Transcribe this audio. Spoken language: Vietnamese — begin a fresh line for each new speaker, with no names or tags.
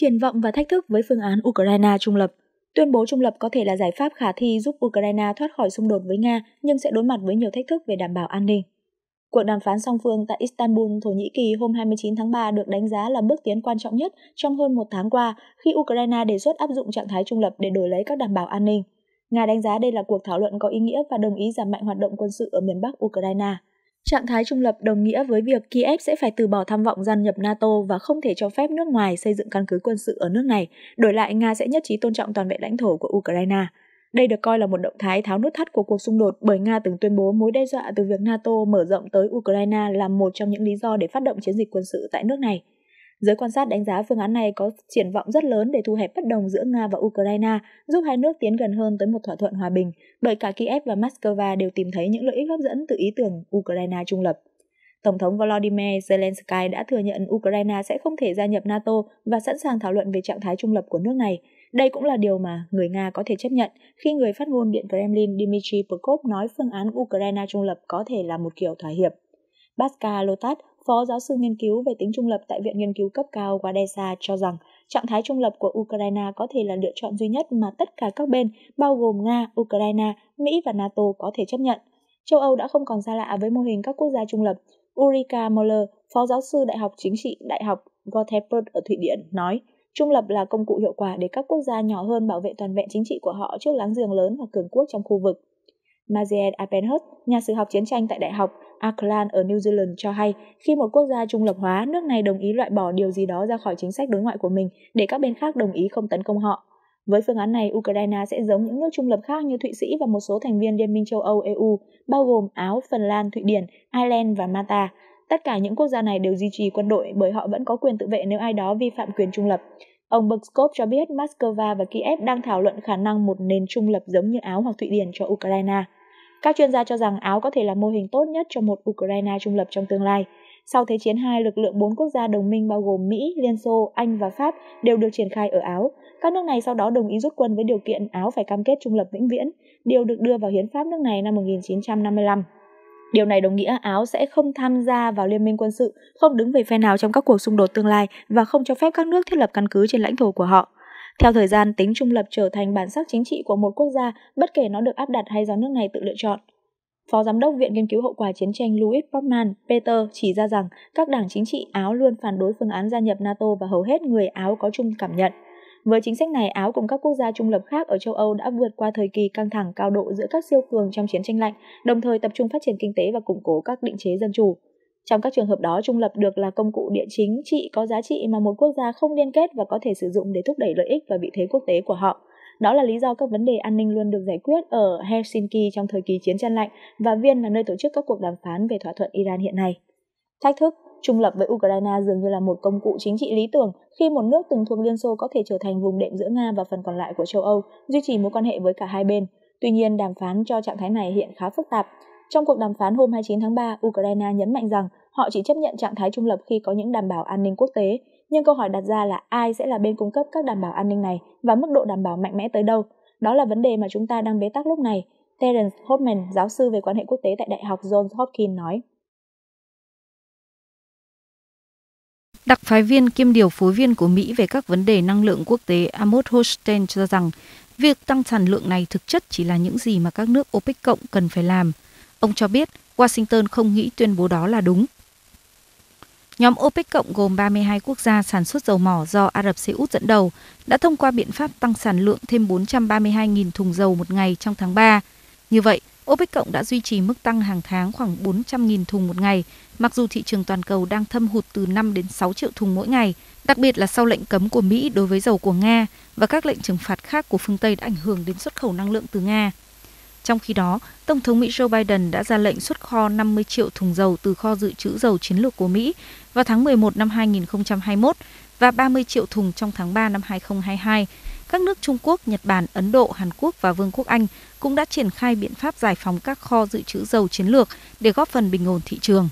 triển vọng và thách thức với phương án Ukraine trung lập. Tuyên bố trung lập có thể là giải pháp khả thi giúp Ukraine thoát khỏi xung đột với Nga nhưng sẽ đối mặt với nhiều thách thức về đảm bảo an ninh. Cuộc đàm phán song phương tại Istanbul, Thổ Nhĩ Kỳ hôm 29 tháng 3 được đánh giá là bước tiến quan trọng nhất trong hơn một tháng qua khi Ukraine đề xuất áp dụng trạng thái trung lập để đổi lấy các đảm bảo an ninh. Nga đánh giá đây là cuộc thảo luận có ý nghĩa và đồng ý giảm mạnh hoạt động quân sự ở miền Bắc Ukraine. Trạng thái trung lập đồng nghĩa với việc Kiev sẽ phải từ bỏ tham vọng gia nhập NATO và không thể cho phép nước ngoài xây dựng căn cứ quân sự ở nước này, đổi lại Nga sẽ nhất trí tôn trọng toàn vẹn lãnh thổ của Ukraine. Đây được coi là một động thái tháo nút thắt của cuộc xung đột bởi Nga từng tuyên bố mối đe dọa từ việc NATO mở rộng tới Ukraine là một trong những lý do để phát động chiến dịch quân sự tại nước này. Giới quan sát đánh giá phương án này có triển vọng rất lớn để thu hẹp bất đồng giữa Nga và Ukraine, giúp hai nước tiến gần hơn tới một thỏa thuận hòa bình, bởi cả Kiev và Moscow đều tìm thấy những lợi ích hấp dẫn từ ý tưởng Ukraine trung lập. Tổng thống Volodymyr Zelensky đã thừa nhận Ukraine sẽ không thể gia nhập NATO và sẵn sàng thảo luận về trạng thái trung lập của nước này. Đây cũng là điều mà người Nga có thể chấp nhận khi người phát ngôn Điện Kremlin Dmitry Peskov nói phương án Ukraine trung lập có thể là một kiểu thỏa hiệp. Pascal Lotat, phó giáo sư nghiên cứu về tính trung lập tại Viện Nghiên cứu cấp cao Wadesa cho rằng trạng thái trung lập của Ukraine có thể là lựa chọn duy nhất mà tất cả các bên, bao gồm Nga, Ukraine, Mỹ và NATO có thể chấp nhận. Châu Âu đã không còn xa lạ với mô hình các quốc gia trung lập. Ulrika Moller, phó giáo sư Đại học Chính trị Đại học Göteborg ở Thụy Điển, nói, trung lập là công cụ hiệu quả để các quốc gia nhỏ hơn bảo vệ toàn vẹn chính trị của họ trước láng giềng lớn và cường quốc trong khu vực. Maziel Appenhurst, nhà sử học chiến tranh tại Đại học Auckland ở New Zealand cho hay, khi một quốc gia trung lập hóa, nước này đồng ý loại bỏ điều gì đó ra khỏi chính sách đối ngoại của mình để các bên khác đồng ý không tấn công họ. Với phương án này, Ukraine sẽ giống những nước trung lập khác như Thụy Sĩ và một số thành viên Liên minh châu Âu EU, bao gồm Áo, Phần Lan, Thụy Điển, Ireland và Malta. Tất cả những quốc gia này đều duy trì quân đội bởi họ vẫn có quyền tự vệ nếu ai đó vi phạm quyền trung lập. Ông Berskov cho biết Moscow và Kiev đang thảo luận khả năng một nền trung lập giống như Áo hoặc Thụy Điển cho Ukraine. Các chuyên gia cho rằng Áo có thể là mô hình tốt nhất cho một Ukraine trung lập trong tương lai. Sau Thế chiến II, lực lượng bốn quốc gia đồng minh bao gồm Mỹ, Liên Xô, Anh và Pháp đều được triển khai ở Áo. Các nước này sau đó đồng ý rút quân với điều kiện Áo phải cam kết trung lập vĩnh viễn, điều được đưa vào hiến pháp nước này năm 1955. Điều này đồng nghĩa Áo sẽ không tham gia vào liên minh quân sự, không đứng về phe nào trong các cuộc xung đột tương lai và không cho phép các nước thiết lập căn cứ trên lãnh thổ của họ. Theo thời gian, tính trung lập trở thành bản sắc chính trị của một quốc gia, bất kể nó được áp đặt hay do nước này tự lựa chọn. Phó Giám đốc Viện Nghiên cứu Hậu quả Chiến tranh Louis Portman, Peter chỉ ra rằng các đảng chính trị Áo luôn phản đối phương án gia nhập NATO và hầu hết người Áo có chung cảm nhận. Với chính sách này, Áo cùng các quốc gia trung lập khác ở châu Âu đã vượt qua thời kỳ căng thẳng cao độ giữa các siêu cường trong chiến tranh lạnh, đồng thời tập trung phát triển kinh tế và củng cố các định chế dân chủ. Trong các trường hợp đó, trung lập được là công cụ địa chính trị có giá trị mà một quốc gia không liên kết và có thể sử dụng để thúc đẩy lợi ích và vị thế quốc tế của họ. Đó là lý do các vấn đề an ninh luôn được giải quyết ở Helsinki trong thời kỳ chiến tranh lạnh và Viên là nơi tổ chức các cuộc đàm phán về thỏa thuận Iran hiện nay. Thách thức Trung lập với Ukraine dường như là một công cụ chính trị lý tưởng khi một nước từng thuộc Liên Xô có thể trở thành vùng đệm giữa Nga và phần còn lại của châu Âu, duy trì mối quan hệ với cả hai bên. Tuy nhiên, đàm phán cho trạng thái này hiện khá phức tạp. Trong cuộc đàm phán hôm 29 tháng 3, Ukraine nhấn mạnh rằng họ chỉ chấp nhận trạng thái trung lập khi có những đảm bảo an ninh quốc tế. Nhưng câu hỏi đặt ra là ai sẽ là bên cung cấp các đảm bảo an ninh này và mức độ đảm bảo mạnh mẽ tới đâu? Đó là vấn đề mà chúng ta đang bế tắc lúc này, Terence Hoffman, giáo sư về quan hệ quốc tế tại Đại học Johns Hopkins nói.
Đặc phái viên kiêm điều phối viên của Mỹ về các vấn đề năng lượng quốc tế Amos Hochstein cho rằng việc tăng sản lượng này thực chất chỉ là những gì mà các nước OPEC cộng cần phải làm – Ông cho biết Washington không nghĩ tuyên bố đó là đúng. Nhóm OPEC cộng gồm 32 quốc gia sản xuất dầu mỏ do Ả Rập Xê Út dẫn đầu đã thông qua biện pháp tăng sản lượng thêm 432.000 thùng dầu một ngày trong tháng 3. Như vậy, OPEC cộng đã duy trì mức tăng hàng tháng khoảng 400.000 thùng một ngày, mặc dù thị trường toàn cầu đang thâm hụt từ 5 đến 6 triệu thùng mỗi ngày, đặc biệt là sau lệnh cấm của Mỹ đối với dầu của Nga và các lệnh trừng phạt khác của phương Tây đã ảnh hưởng đến xuất khẩu năng lượng từ Nga. Trong khi đó, Tổng thống Mỹ Joe Biden đã ra lệnh xuất kho 50 triệu thùng dầu từ kho dự trữ dầu chiến lược của Mỹ vào tháng 11 năm 2021 và 30 triệu thùng trong tháng 3 năm 2022. Các nước Trung Quốc, Nhật Bản, Ấn Độ, Hàn Quốc và Vương quốc Anh cũng đã triển khai biện pháp giải phóng các kho dự trữ dầu chiến lược để góp phần bình ổn thị trường.